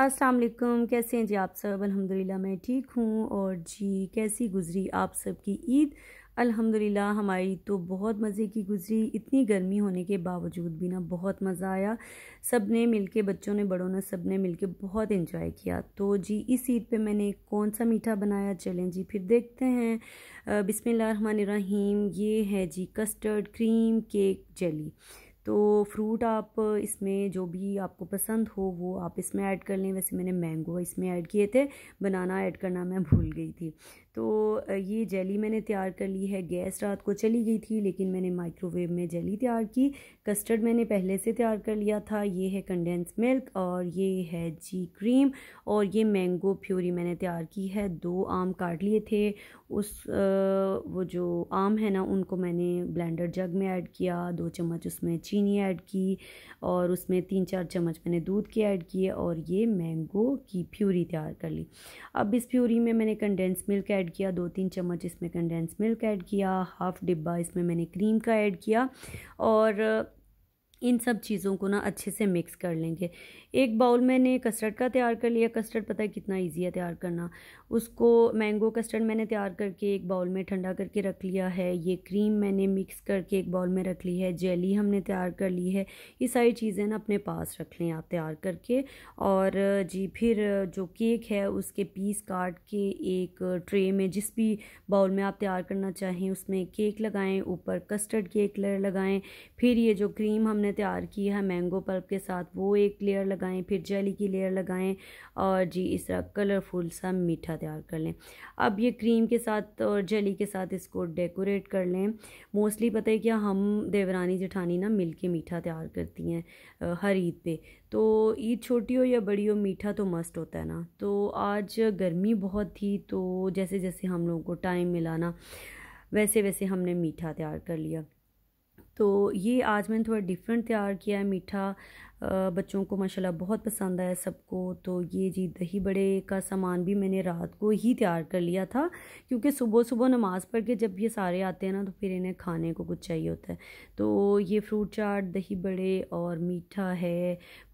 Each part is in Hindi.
अस्सलाम वालेकुम कैसे हैं जी आप सब अल्हम्दुलिल्लाह मैं ठीक हूँ और जी कैसी गुजरी आप सब की ईद अल्हम्दुलिल्लाह हमारी तो बहुत मज़े की गुजरी इतनी गर्मी होने के बावजूद भी ना बहुत मज़ा आया सब ने मिल के बच्चों ने बड़ों ने सब ने मिल के बहुत इन्जॉय किया तो जी इस ईद पे मैंने कौन सा मीठा बनाया चलें जी फिर देखते हैं बिसमीम ये है जी कस्टर्ड क्रीम केक जेली तो फ्रूट आप इसमें जो भी आपको पसंद हो वो आप इसमें ऐड कर लें वैसे मैंने मैंगो इसमें ऐड किए थे बनाना ऐड करना मैं भूल गई थी तो ये जेली मैंने तैयार कर ली है गैस रात को चली गई थी लेकिन मैंने माइक्रोवेव में जेली तैयार की कस्टर्ड मैंने पहले से तैयार कर लिया था ये है कंडेंस मिल्क और ये है जी क्रीम और ये मैंगो प्योरी मैंने तैयार की है दो आम काट लिए थे उस वो जो आम है ना उनको मैंने ब्लेंडर जग में ऐड किया दो चम्मच उसमें चीनी ऐड की और उसमें तीन चार चम्मच मैंने दूध के ऐड किए और ये मैंगो की प्योरी तैयार कर ली अब इस प्योरी में मैंने कंडेंस मिल्क ऐड किया दो तीन चम्मच इसमें कंडेंस मिल्क ऐड किया हाफ़ डिब्बा इसमें मैंने क्रीम का ऐड किया और इन सब चीज़ों को ना अच्छे से मिक्स कर लेंगे एक बाउल मैंने कस्टर्ड का तैयार कर लिया कस्टर्ड पता है कितना इजी है तैयार करना उसको मैंगो कस्टर्ड मैंने तैयार करके एक बाउल में ठंडा करके रख लिया है ये क्रीम मैंने मिक्स करके एक बाउल में रख ली है जेली हमने तैयार कर ली है ये सारी चीज़ें ना अपने पास रख लें आप तैयार करके और जी फिर जो केक है उसके पीस काट के एक ट्रे में जिस भी बाउल में आप तैयार करना चाहें उसमें केक लगाएँ ऊपर कस्टर्ड केक लगाएँ फिर ये जो क्रीम हमने मैंने तैयार की है मैंगो पल्प के साथ वो एक लेयर लगाएं फिर जेली की लेयर लगाएं और जी इस तरह कलरफुल सा मीठा तैयार कर लें अब ये क्रीम के साथ और जेली के साथ इसको डेकोरेट कर लें मोस्टली पता है क्या हम देवरानी जेठानी ना मिल मीठा तैयार करती हैं हर ईद पे तो ईद छोटी हो या बड़ी हो मीठा तो मस्त होता है ना तो आज गर्मी बहुत थी तो जैसे जैसे हम लोगों को टाइम मिला ना वैसे वैसे हमने मीठा तैयार कर लिया तो ये आज मैंने थोड़ा डिफरेंट तैयार किया है मीठा बच्चों को माशाल्लाह बहुत पसंद आया सबको तो ये जी दही बड़े का सामान भी मैंने रात को ही तैयार कर लिया था क्योंकि सुबह सुबह नमाज़ पढ़ के जब ये सारे आते हैं ना तो फिर इन्हें खाने को कुछ चाहिए होता है तो ये फ्रूट चाट दही बड़े और मीठा है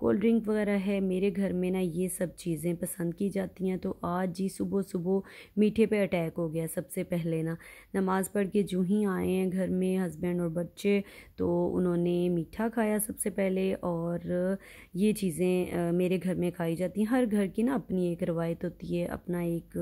कोल्ड ड्रिंक वगैरह है मेरे घर में ना ये सब चीज़ें पसंद की जाती हैं तो आज जी सुबह सुबह मीठे पर अटैक हो गया सबसे पहले ना नमाज़ पढ़ के जूँ ही आए हैं घर में हस्बैंड और बच्चे तो उन्होंने मीठा खाया सबसे पहले और ये चीज़ें मेरे घर में खाई जाती हैं हर घर की ना अपनी एक रवायत होती है अपना एक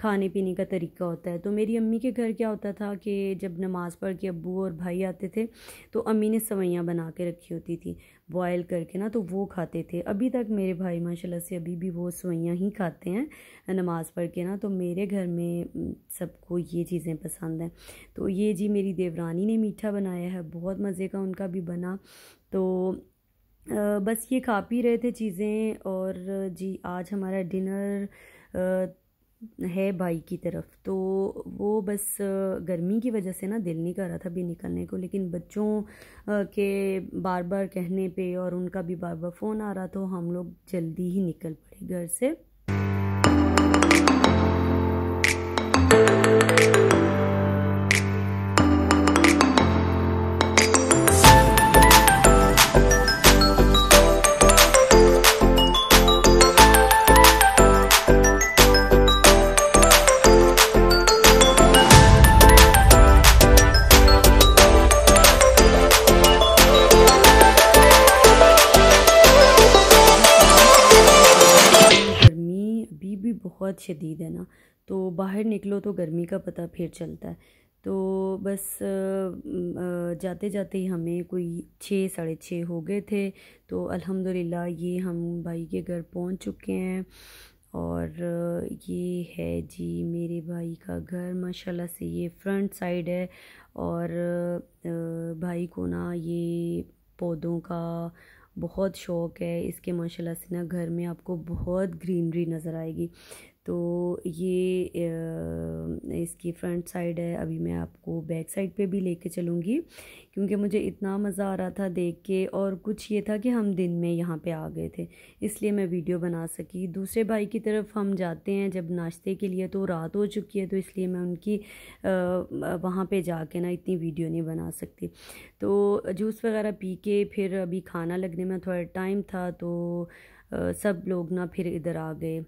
खाने पीने का तरीका होता है तो मेरी अम्मी के घर क्या होता था कि जब नमाज़ पढ़ के अबू और भाई आते थे तो अम्मी ने सवैयाँ बना के रखी होती थी बॉयल करके ना तो वो खाते थे अभी तक मेरे भाई माशाल्लाह से अभी भी वो सवैयाँ ही खाते हैं नमाज़ पढ़ के ना तो मेरे घर में सबको ये चीज़ें पसंद हैं तो ये जी मेरी देवरानी ने मीठा बनाया है बहुत मज़े का उनका भी बना तो बस ये खा पी रहे थे चीज़ें और जी आज हमारा डिनर है भाई की तरफ तो वो बस गर्मी की वजह से ना दिल नहीं कर रहा था भी निकलने को लेकिन बच्चों के बार बार कहने पे और उनका भी बार बार फ़ोन आ रहा तो हम लोग जल्दी ही निकल पड़े घर से शदीद है ना तो बाहर निकलो तो गर्मी का पता फिर चलता है तो बस जाते जाते ही हमें कोई छः साढ़े छः हो गए थे तो अल्हम्दुलिल्लाह ये हम भाई के घर पहुंच चुके हैं और ये है जी मेरे भाई का घर माशाल्लाह से ये फ्रंट साइड है और भाई को ना ये पौधों का बहुत शौक़ है इसके माशाल्लाह से ना घर में आपको बहुत ग्रीनरी नज़र आएगी तो ये इसकी फ्रंट साइड है अभी मैं आपको बैक साइड पे भी लेके चलूँगी क्योंकि मुझे इतना मज़ा आ रहा था देख के और कुछ ये था कि हम दिन में यहाँ पे आ गए थे इसलिए मैं वीडियो बना सकी दूसरे भाई की तरफ हम जाते हैं जब नाश्ते के लिए तो रात हो चुकी है तो इसलिए मैं उनकी वहाँ पे जाके ना इतनी वीडियो नहीं बना सकती तो जूस वगैरह पी के फिर अभी खाना लगने में थोड़ा टाइम था तो सब लोग ना फिर इधर आ गए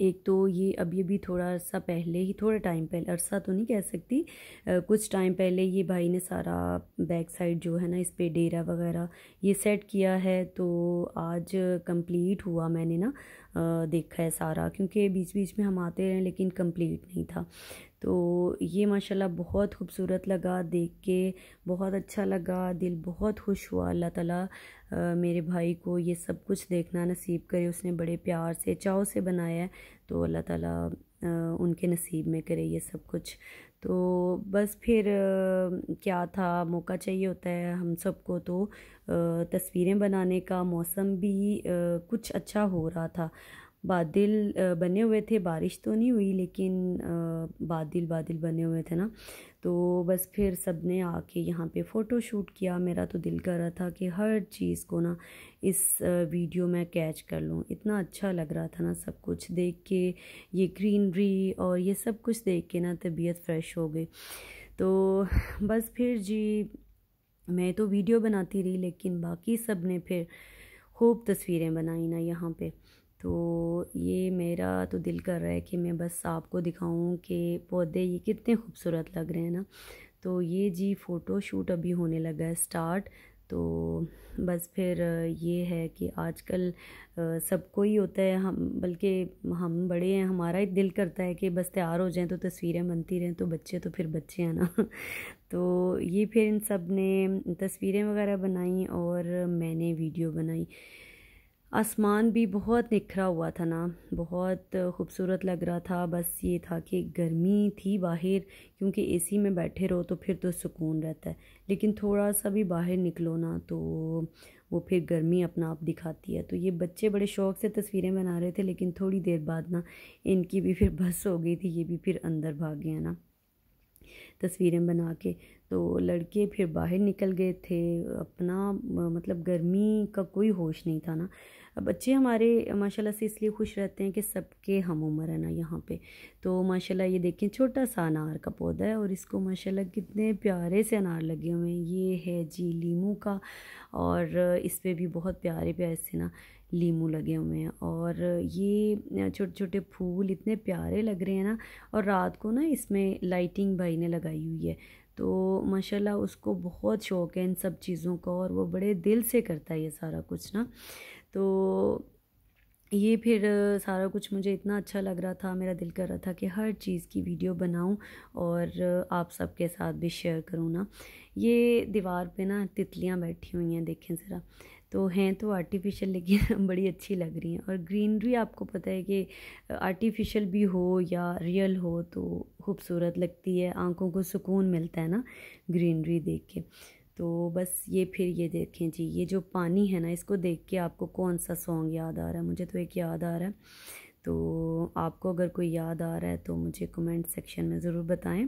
एक तो ये अभी अभी थोड़ा सा पहले ही थोड़ा टाइम पहले अरसा तो नहीं कह सकती आ, कुछ टाइम पहले ये भाई ने सारा बैक साइड जो है ना इस पर डेरा वगैरह ये सेट किया है तो आज कंप्लीट हुआ मैंने ना देखा है सारा क्योंकि बीच बीच में हम आते रहे लेकिन कंप्लीट नहीं था तो ये माशाल्लाह बहुत खूबसूरत लगा देख के बहुत अच्छा लगा दिल बहुत खुश हुआ अल्लाह ताला मेरे भाई को ये सब कुछ देखना नसीब करे उसने बड़े प्यार से चाव से बनाया तो अल्लाह ताला आ, उनके नसीब में करे ये सब कुछ तो बस फिर क्या था मौका चाहिए होता है हम सबको तो तस्वीरें बनाने का मौसम भी कुछ अच्छा हो रहा था बादल बने हुए थे बारिश तो नहीं हुई लेकिन बादल बादल बने हुए थे ना तो बस फिर सब ने आके यहाँ पे फ़ोटो शूट किया मेरा तो दिल कर रहा था कि हर चीज़ को ना इस वीडियो में कैच कर लूँ इतना अच्छा लग रहा था ना सब कुछ देख के ये ग्रीनरी और ये सब कुछ देख के ना तबीयत फ्रेश हो गई तो बस फिर जी मैं तो वीडियो बनाती रही लेकिन बाकी सब ने फिर खूब तस्वीरें बनाई ना यहाँ पर तो ये मेरा तो दिल कर रहा है कि मैं बस आपको दिखाऊं कि पौधे ये कितने खूबसूरत लग रहे हैं ना तो ये जी फ़ोटो शूट अभी होने लगा है स्टार्ट तो बस फिर ये है कि आजकल सबको ही होता है हम बल्कि हम बड़े हैं हमारा ही दिल करता है कि बस तैयार हो जाएं तो तस्वीरें बनती रहें तो बच्चे तो फिर बच्चे हैं ना तो ये फिर इन सब ने तस्वीरें वगैरह बनाई और मैंने वीडियो बनाई आसमान भी बहुत निखरा हुआ था ना बहुत खूबसूरत लग रहा था बस ये था कि गर्मी थी बाहर क्योंकि एसी में बैठे रहो तो फिर तो सुकून रहता है लेकिन थोड़ा सा भी बाहर निकलो ना तो वो फिर गर्मी अपना आप दिखाती है तो ये बच्चे बड़े शौक़ से तस्वीरें बना रहे थे लेकिन थोड़ी देर बाद ना इनकी भी फिर बस हो गई थी ये भी फिर अंदर भाग गया ना तस्वीरें बना के तो लड़के फिर बाहर निकल गए थे अपना मतलब गर्मी का कोई होश नहीं था ना बच्चे हमारे माशाल्लाह से इसलिए खुश रहते हैं कि सबके हम उम्र है ना यहाँ पे तो माशाल्लाह ये देखें छोटा सा अनार का पौधा है और इसको माशाल्लाह कितने प्यारे से अनार लगे हुए हैं ये है जी लीमू का और इस पर भी बहुत प्यारे प्यारे से ना लीमू लगे हुए हैं और ये छोटे छोटे फूल इतने प्यारे लग रहे हैं ना और रात को ना इसमें लाइटिंग भाई ने लगाई हुई है तो माशाल्लाह उसको बहुत शौक़ है इन सब चीज़ों का और वो बड़े दिल से करता है ये सारा कुछ ना तो ये फिर सारा कुछ मुझे इतना अच्छा लग रहा था मेरा दिल कर रहा था कि हर चीज़ की वीडियो बनाऊं और आप सबके साथ भी शेयर करूं ना ये दीवार पे ना तितलियां बैठी हुई हैं देखें ज़रा तो हैं तो आर्टिफिशियल लेकिन बड़ी अच्छी लग रही हैं और ग्रीनरी आपको पता है कि आर्टिफिशियल भी हो या रियल हो तो खूबसूरत लगती है आँखों को सुकून मिलता है ना ग्रीनरी देख के तो बस ये फिर ये देखें जी ये जो पानी है ना इसको देख के आपको कौन सा सॉन्ग याद आ रहा है मुझे तो एक याद आ रहा है तो आपको अगर कोई याद आ रहा है तो मुझे कमेंट सेक्शन में ज़रूर बताएं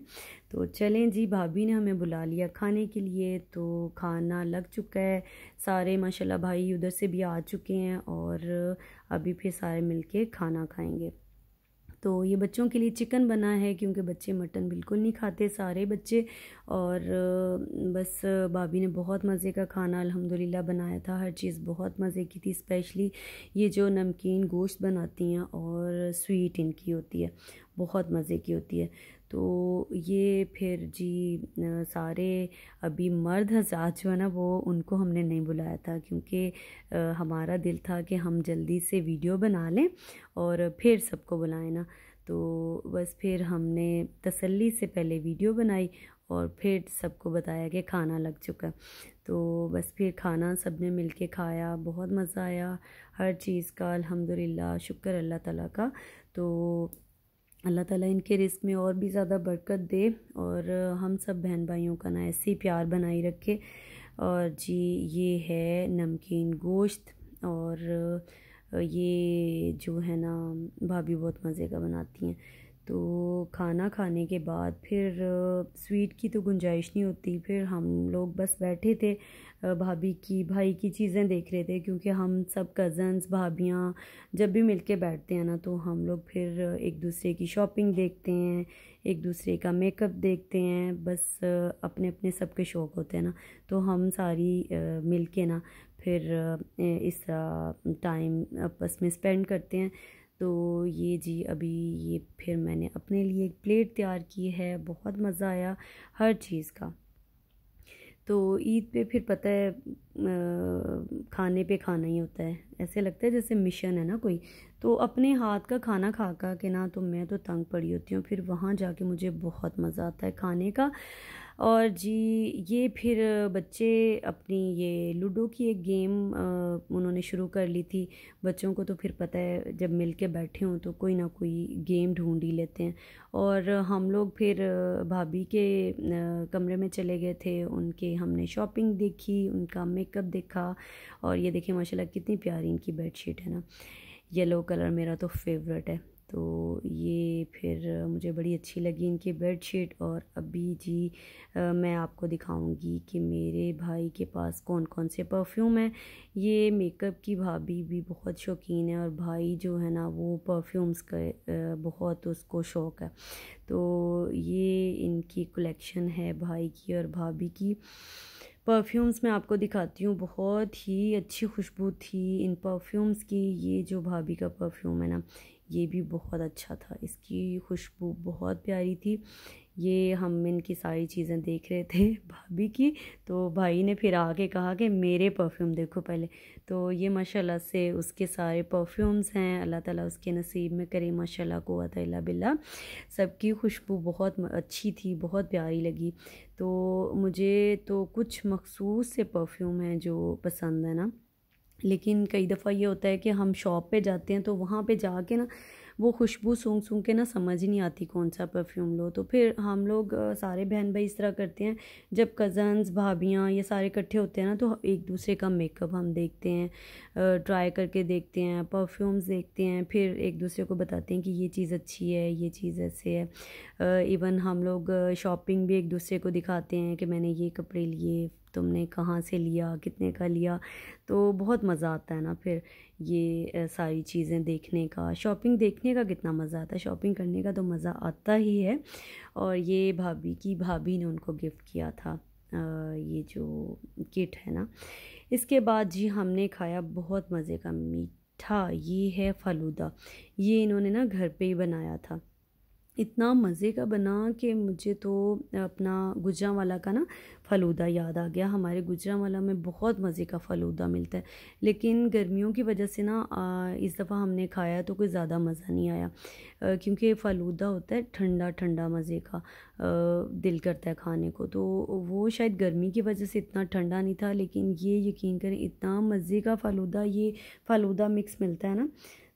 तो चलें जी भाभी ने हमें बुला लिया खाने के लिए तो खाना लग चुका है सारे माशाल्लाह भाई उधर से भी आ चुके हैं और अभी फिर सारे मिलके खाना खाएंगे तो ये बच्चों के लिए चिकन बना है क्योंकि बच्चे मटन बिल्कुल नहीं खाते सारे बच्चे और बस भाभी ने बहुत मज़े का खाना अल्हम्दुलिल्लाह बनाया था हर चीज़ बहुत मज़े की थी स्पेशली ये जो नमकीन गोश्त बनाती हैं और स्वीट इनकी होती है बहुत मज़े की होती है तो ये फिर जी सारे अभी मर्द हजार जो है ना वो उनको हमने नहीं बुलाया था क्योंकि हमारा दिल था कि हम जल्दी से वीडियो बना लें और फिर सबको बुलाएं ना तो बस फिर हमने तसल्ली से पहले वीडियो बनाई और फिर सबको बताया कि खाना लग चुका है तो बस फिर खाना सब ने मिल के खाया बहुत मज़ा आया हर चीज़ का अल्हम्दुलिल्लाह शुक्र अल्लाह ताला का तो अल्लाह ताला इनके रिस्क में और भी ज़्यादा बरकत दे और हम सब बहन भाइयों का ना ऐसे ही प्यार बनाए रखे और जी ये है नमकीन गोश्त और ये जो है ना भाभी बहुत मज़े का बनाती हैं तो खाना खाने के बाद फिर स्वीट की तो गुंजाइश नहीं होती फिर हम लोग बस बैठे थे भाभी की भाई की चीज़ें देख रहे थे क्योंकि हम सब कज़न्स भाभियाँ जब भी मिल के बैठते हैं ना तो हम लोग फिर एक दूसरे की शॉपिंग देखते हैं एक दूसरे का मेकअप देखते हैं बस अपने अपने सब के शौक़ होते हैं ना तो हम सारी मिल के ना फिर इस तरह टाइम आपस में स्पेंड करते हैं तो ये जी अभी ये फिर मैंने अपने लिए एक प्लेट तैयार की है बहुत मज़ा आया हर चीज़ का तो ईद पे फिर पता है आ, खाने पे खाना ही होता है ऐसे लगता है जैसे मिशन है ना कोई तो अपने हाथ का खाना खा का के ना तो मैं तो तंग पड़ी होती हूँ फिर वहाँ जाके मुझे बहुत मज़ा आता है खाने का और जी ये फिर बच्चे अपनी ये लूडो की एक गेम उन्होंने शुरू कर ली थी बच्चों को तो फिर पता है जब मिल के बैठे हों तो कोई ना कोई गेम ढूंढ ही लेते हैं और हम लोग फिर भाभी के कमरे में चले गए थे उनके हमने शॉपिंग देखी उनका मेकअप देखा और ये देखिए माशाल्लाह कितनी प्यारी इनकी बेडशीट है ना येलो कलर मेरा तो फेवरेट है तो ये फिर मुझे बड़ी अच्छी लगी इनकी बेडशीट और अभी जी आ, मैं आपको दिखाऊंगी कि मेरे भाई के पास कौन कौन से परफ्यूम हैं ये मेकअप की भाभी भी बहुत शौकीन है और भाई जो है ना वो परफ्यूम्स का बहुत उसको शौक़ है तो ये इनकी कलेक्शन है भाई की और भाभी की परफ्यूम्स मैं आपको दिखाती हूँ बहुत ही अच्छी खुशबू थी इन परफ्यूम्स की ये जो भाभी का परफ्यूम है ना ये भी बहुत अच्छा था इसकी खुशबू बहुत प्यारी थी ये हम इनकी सारी चीज़ें देख रहे थे भाभी की तो भाई ने फिर आके कहा कि मेरे परफ्यूम देखो पहले तो ये माशाल्लाह से उसके सारे परफ्यूम्स हैं अल्लाह ताला उसके नसीब में करे माशाल्लाह को अतला बिल्ला सबकी खुशबू बहुत अच्छी थी बहुत प्यारी लगी तो मुझे तो कुछ मखसूस से परफ्यूम हैं जो पसंद है ना लेकिन कई दफ़ा ये होता है कि हम शॉप पे जाते हैं तो वहाँ पे जाके ना वो खुशबू सूंघ सूंघ के ना समझ नहीं आती कौन सा परफ्यूम लो तो फिर हम लोग सारे बहन भाई इस तरह करते हैं जब कज़न्स भाभियाँ ये सारे इकट्ठे होते हैं ना तो एक दूसरे का मेकअप हम देखते हैं ट्राई करके देखते हैं परफ्यूम्स देखते हैं फिर एक दूसरे को बताते हैं कि ये चीज़ अच्छी है ये चीज़ ऐसे है इवन हम लोग शॉपिंग भी एक दूसरे को दिखाते हैं कि मैंने ये कपड़े लिए तुमने कहाँ से लिया कितने का लिया तो बहुत मज़ा आता है ना फिर ये सारी चीज़ें देखने का शॉपिंग देखने का कितना मज़ा आता है शॉपिंग करने का तो मज़ा आता ही है और ये भाभी की भाभी ने उनको गिफ़्ट किया था ये जो किट है ना इसके बाद जी हमने खाया बहुत मज़े का मीठा ये है फलूदा ये इन्होंने ना घर पे ही बनाया था इतना मज़े का बना कि मुझे तो अपना गुजरा वाला का ना फलूदा याद आ गया हमारे गुजरा वाला में बहुत मज़े का फलूदा मिलता है लेकिन गर्मियों की वजह से ना इस दफ़ा हमने खाया तो कोई ज़्यादा मज़ा नहीं आया क्योंकि फलूदा होता है ठंडा ठंडा मज़े का दिल करता है खाने को तो वो शायद गर्मी की वजह से इतना ठंडा नहीं था लेकिन ये यकीन करें इतना मज़े का फलूदा ये फलूदा मिक्स मिलता है ना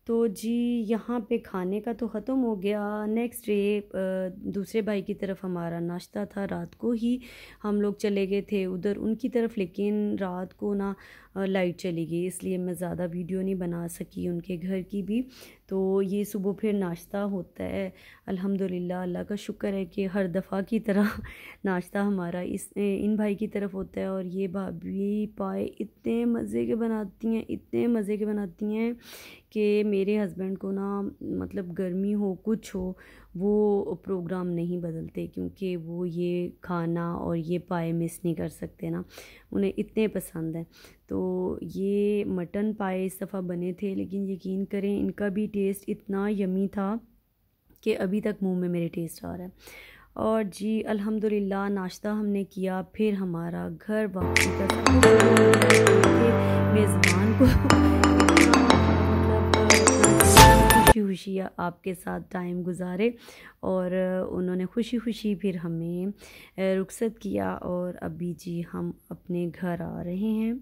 तो जी यहाँ पे खाने का तो ख़त्म हो गया नेक्स्ट डे दूसरे भाई की तरफ हमारा नाश्ता था रात को ही हम लोग चले गए थे उधर उनकी तरफ लेकिन रात को ना लाइट चली गई इसलिए मैं ज़्यादा वीडियो नहीं बना सकी उनके घर की भी तो ये सुबह फिर नाश्ता होता है अल्हम्दुलिल्लाह अल्लाह का शुक्र है कि हर दफ़ा की तरह नाश्ता हमारा इस इन भाई की तरफ होता है और ये भाभी पाए इतने मज़े के बनाती हैं इतने मज़े के बनाती हैं कि मेरे हस्बैंड को ना मतलब गर्मी हो कुछ हो वो प्रोग्राम नहीं बदलते क्योंकि वो ये खाना और ये पाए मिस नहीं कर सकते ना उन्हें इतने पसंद हैं तो ये मटन पाए इस दफ़ा बने थे लेकिन यकीन करें इनका भी टेस्ट इतना यमी था कि अभी तक मुंह में मेरे टेस्ट आ रहा है और जी अल्हम्दुलिल्लाह नाश्ता हमने किया फिर हमारा घर वापसी का मेज़बान को खुशी खुशी आपके साथ टाइम गुजारे और उन्होंने खुशी खुशी फिर हमें रुखसत किया और अभी जी हम अपने घर आ रहे हैं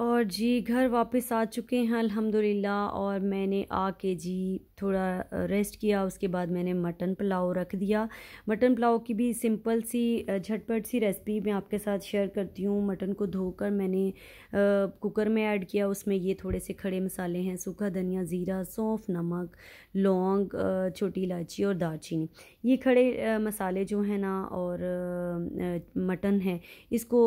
और जी घर वापस आ चुके हैं अल्हम्दुलिल्लाह और मैंने आके जी थोड़ा रेस्ट किया उसके बाद मैंने मटन पुलाव रख दिया मटन पुलाव की भी सिंपल सी झटपट सी रेसिपी मैं आपके साथ शेयर करती हूँ मटन को धोकर मैंने कुकर में ऐड किया उसमें ये थोड़े से खड़े मसाले हैं सूखा धनिया ज़ीरा सौंफ नमक लौंग छोटी इलायची और दालचीनी ये खड़े मसाले जो हैं ना और मटन है इसको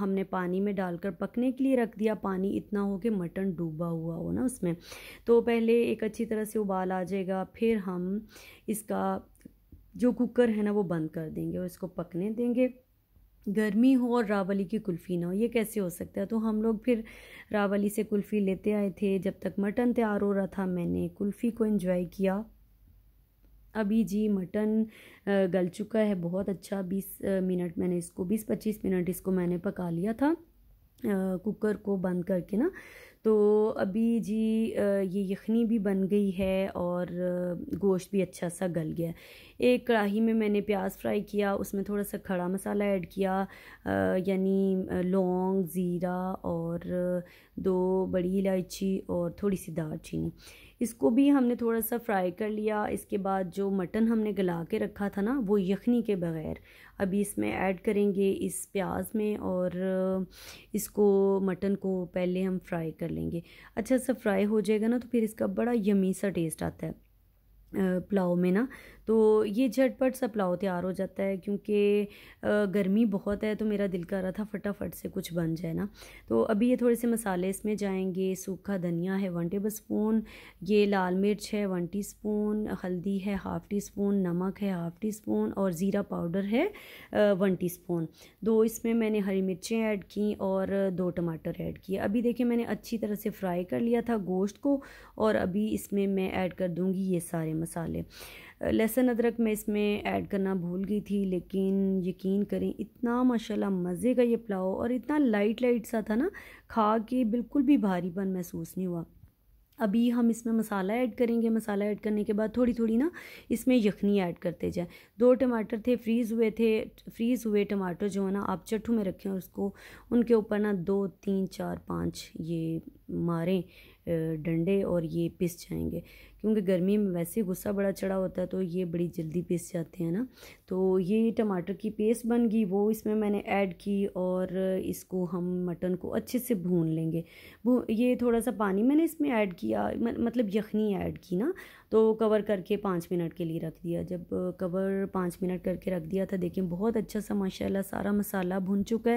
हमने पानी में डालकर पकने के लिए रख रख दिया पानी इतना हो कि मटन डूबा हुआ हो ना उसमें तो पहले एक अच्छी तरह से उबाल आ जाएगा फिर हम इसका जो कुकर है ना वो बंद कर देंगे और इसको पकने देंगे गर्मी हो और रावली की कुल्फ़ी ना हो ये कैसे हो सकता है तो हम लोग फिर रावली से कुल्फ़ी लेते आए थे जब तक मटन तैयार हो रहा था मैंने कुल्फ़ी को इन्जॉय किया अभी जी मटन गल चुका है बहुत अच्छा बीस मिनट मैंने इसको बीस पच्चीस मिनट इसको मैंने पका लिया था कुकर को बंद करके ना तो अभी जी ये यखनी भी बन गई है और गोश्त भी अच्छा सा गल गया एक कढ़ाई में मैंने प्याज फ्राई किया उसमें थोड़ा सा खड़ा मसाला ऐड किया यानी लौंग ज़ीरा और दो बड़ी इलायची और थोड़ी सी दार चीनी इसको भी हमने थोड़ा सा फ्राई कर लिया इसके बाद जो मटन हमने गला के रखा था ना वो यखनी के बग़ैर अभी इसमें ऐड करेंगे इस प्याज में और इसको मटन को पहले हम फ्राई कर लेंगे अच्छा सा फ्राई हो जाएगा ना तो फिर इसका बड़ा यमी सा टेस्ट आता है पुलाव में ना तो ये झटपट सा पुलाव तैयार हो जाता है क्योंकि गर्मी बहुत है तो मेरा दिल कर रहा था फटाफट से कुछ बन जाए ना तो अभी ये थोड़े से मसाले इसमें जाएंगे सूखा धनिया है वन टेबल स्पून ये लाल मिर्च है वन टी स्पून हल्दी है हाफ़ टी स्पून नमक है हाफ़ टी स्पून और ज़ीरा पाउडर है वन टी स्पून दो इसमें मैंने हरी मिर्चें ऐड की और दो टमाटर ऐड किए अभी देखिए मैंने अच्छी तरह से फ्राई कर लिया था गोश्त को और अभी इसमें मैं ऐड कर दूँगी ये सारे मसाले लहसुन अदरक मैं इसमें ऐड करना भूल गई थी लेकिन यकीन करें इतना माशाल्लाह मज़े का ये पुलाव और इतना लाइट लाइट सा था ना खा के बिल्कुल भी भारीपन महसूस नहीं हुआ अभी हम इसमें मसाला ऐड करेंगे मसाला ऐड करने के बाद थोड़ी थोड़ी ना इसमें यखनी ऐड करते जाएं दो टमाटर थे फ्रीज़ हुए थे फ्रीज़ हुए टमाटर जो है ना आप चट्ठू में रखें और उसको उनके ऊपर ना दो तीन चार पाँच ये मारें डंडे और ये पिस जाएंगे क्योंकि गर्मी में वैसे गुस्सा बड़ा चढ़ा होता है तो ये बड़ी जल्दी पिस जाते हैं ना तो ये टमाटर की पेस्ट बन गई वो इसमें मैंने ऐड की और इसको हम मटन को अच्छे से भून लेंगे ये थोड़ा सा पानी मैंने इसमें ऐड किया मतलब यखनी ऐड की ना तो कवर करके पाँच मिनट के लिए रख दिया जब कवर पाँच मिनट करके रख दिया था देखें बहुत अच्छा सा माशाला सारा मसाला भुन चुका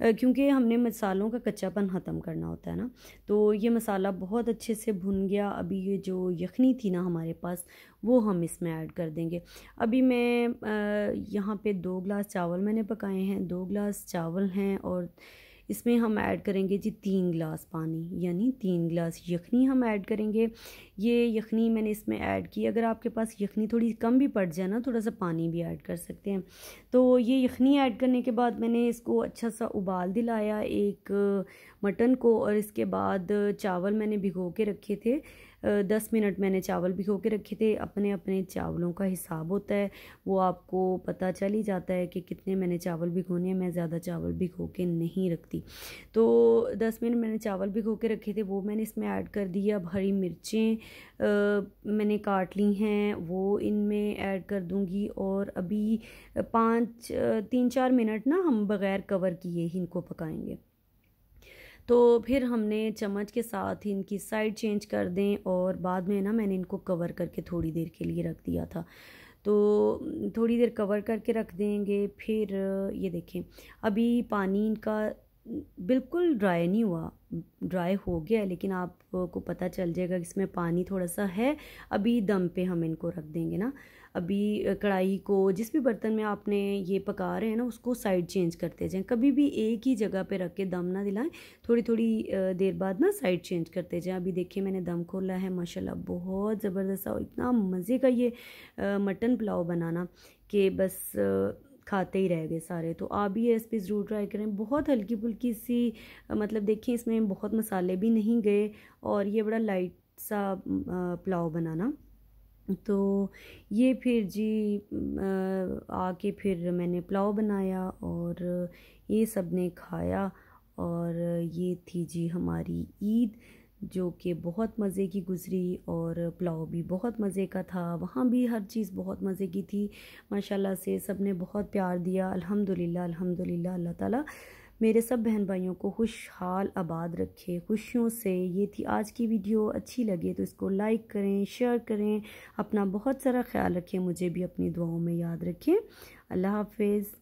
है क्योंकि हमने मसालों का कच्चापन ख़त्म करना होता है ना तो ये मसाला बहुत अच्छे से भुन गया अभी ये जो यखनी कमी थी ना हमारे पास वो हम इसमें ऐड कर देंगे अभी मैं यहाँ पे दो ग्लास चावल मैंने पकाए हैं दो ग्लास चावल हैं और इसमें हम ऐड करेंगे जी तीन ग्लास पानी यानी तीन ग्लास यखनी हम ऐड करेंगे ये यखनी मैंने इसमें ऐड की अगर आपके पास यखनी थोड़ी कम भी पड़ जाए ना थोड़ा सा पानी भी ऐड कर सकते हैं तो ये यखनी ऐड करने के बाद मैंने इसको अच्छा सा उबाल दिलाया एक मटन को और इसके बाद चावल मैंने भिगो के रखे थे दस मिनट मैंने चावल भिगो के रखे थे अपने अपने चावलों का हिसाब होता है वो आपको पता चल ही जाता है कि कितने मैंने चावल भिगोने मैं ज़्यादा चावल भिगो के नहीं रखती तो दस मिनट मैंने चावल भिगो के रखे थे वो मैंने इसमें ऐड कर दिए अब हरी मिर्चें मैंने काट ली हैं वो इनमें ऐड कर दूँगी और अभी पाँच तीन चार मिनट ना हम बग़ैर कवर किए ही इनको पकाएंगे तो फिर हमने चम्मच के साथ ही इनकी साइड चेंज कर दें और बाद में ना मैंने इनको कवर करके थोड़ी देर के लिए रख दिया था तो थोड़ी देर कवर करके रख देंगे फिर ये देखें अभी पानी इनका बिल्कुल ड्राई नहीं हुआ ड्राई हो गया लेकिन आपको पता चल जाएगा कि इसमें पानी थोड़ा सा है अभी दम पे हम इनको रख देंगे ना अभी कढ़ाई को जिस भी बर्तन में आपने ये पका रहे हैं ना उसको साइड चेंज करते जाएं कभी भी एक ही जगह पे रख के दम ना दिलाएं थोड़ी थोड़ी देर बाद ना साइड चेंज करते जाएं अभी देखिए मैंने दम खोला है माशाल्लाह बहुत ज़बरदस्त और इतना मज़े का ये मटन पुलाव बनाना कि बस खाते ही रह गए सारे तो आप भी ये रेसिपी ज़रूर ट्राई करें बहुत हल्की फुल्की सी मतलब देखिए इसमें बहुत मसाले भी नहीं गए और ये बड़ा लाइट सा पुलाव बनाना तो ये फिर जी आके फिर मैंने पुलाव बनाया और ये सब ने खाया और ये थी जी हमारी ईद जो कि बहुत मज़े की गुज़री और पुलाव भी बहुत मज़े का था वहाँ भी हर चीज़ बहुत मज़े की थी माशाल्लाह से सब ने बहुत प्यार दिया अल्हम्दुलिल्लाह अल्हम्दुलिल्लाह अल्लाह ताला मेरे सब बहन भाइयों को खुशहाल आबाद रखे खुशियों से ये थी आज की वीडियो अच्छी लगे तो इसको लाइक करें शेयर करें अपना बहुत सारा ख्याल रखें मुझे भी अपनी दुआओं में याद रखें अल्लाह हाफिज़